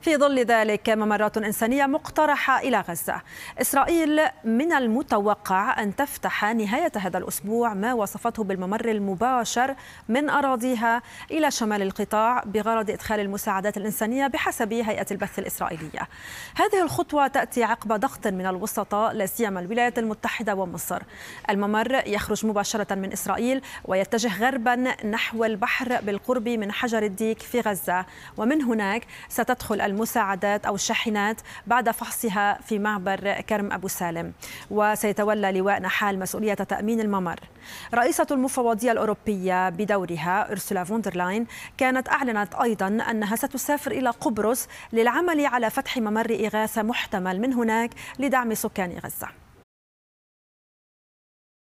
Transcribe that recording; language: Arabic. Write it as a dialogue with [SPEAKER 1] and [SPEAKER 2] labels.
[SPEAKER 1] في ظل ذلك ممرات إنسانية مقترحة إلى غزة إسرائيل من المتوقع أن تفتح نهاية هذا الأسبوع ما وصفته بالممر المباشر من أراضيها إلى شمال القطاع بغرض إدخال المساعدات الإنسانية بحسب هيئة البث الإسرائيلية هذه الخطوة تأتي عقب ضغط من الوسطاء لا سيما الولايات المتحدة ومصر الممر يخرج مباشرة من إسرائيل ويتجه غربا نحو البحر بالقرب من حجر الديك في غزة ومن هناك ستدخل تدخل المساعدات أو الشاحنات بعد فحصها في معبر كرم أبو سالم وسيتولى لواء نحال مسؤولية تأمين الممر رئيسة المفوضية الأوروبية بدورها أرسولا فوندرلاين كانت أعلنت أيضا أنها ستسافر إلى قبرص للعمل على فتح ممر إغاثة محتمل من هناك لدعم سكان غزة